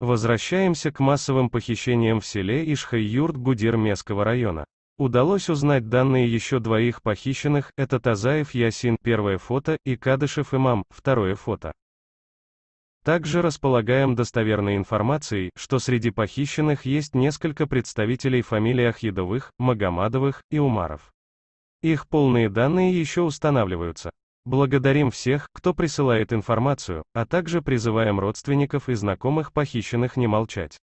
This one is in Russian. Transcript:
Возвращаемся к массовым похищениям в селе Ишхай-Юрт Гудермесского района. Удалось узнать данные еще двоих похищенных, это Тазаев Ясин, первое фото, и Кадышев Имам, второе фото. Также располагаем достоверной информацией, что среди похищенных есть несколько представителей фамилий Ахидовых, Магомадовых и Умаров. Их полные данные еще устанавливаются. Благодарим всех, кто присылает информацию, а также призываем родственников и знакомых похищенных не молчать.